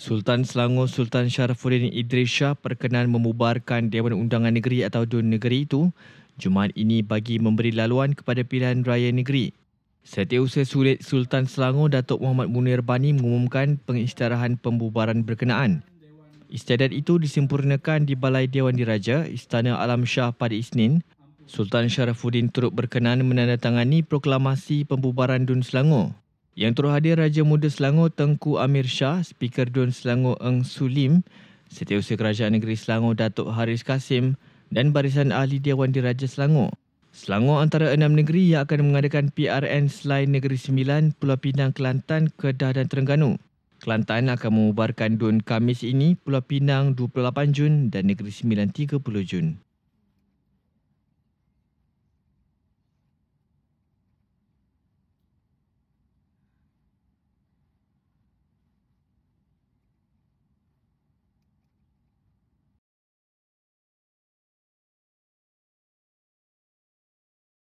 Sultan Selangor Sultan Sharafuddin Idris Shah perkenan memubarkan Dewan Undangan Negeri atau DUN Negeri itu Jumaat ini bagi memberi laluan kepada pilihan raya negeri. Setiausaha sulit Sultan Selangor Datuk Muhammad Munir Bani mengumumkan pengisytiharan pembubaran berkenaan. Istiadat itu disempurnakan di Balai Dewan Diraja Istana Alam Shah pada Isnin. Sultan Sharafuddin turut berkenan menandatangani proklamasi pembubaran DUN Selangor. Yang turut hadir Raja Muda Selangor Tengku Amir Shah, Speaker Dun Selangor Eng Sulim, Setiausaha Kerajaan Negeri Selangor Datuk Haris Kasim dan Barisan Ahli Dewan Diraja Selangor. Selangor antara enam negeri yang akan mengadakan PRN selain Negeri Sembilan, Pulau Pinang, Kelantan, Kedah dan Terengganu. Kelantan akan mengubarkan Dun Kamis ini, Pulau Pinang 28 Jun dan Negeri Sembilan 30 Jun.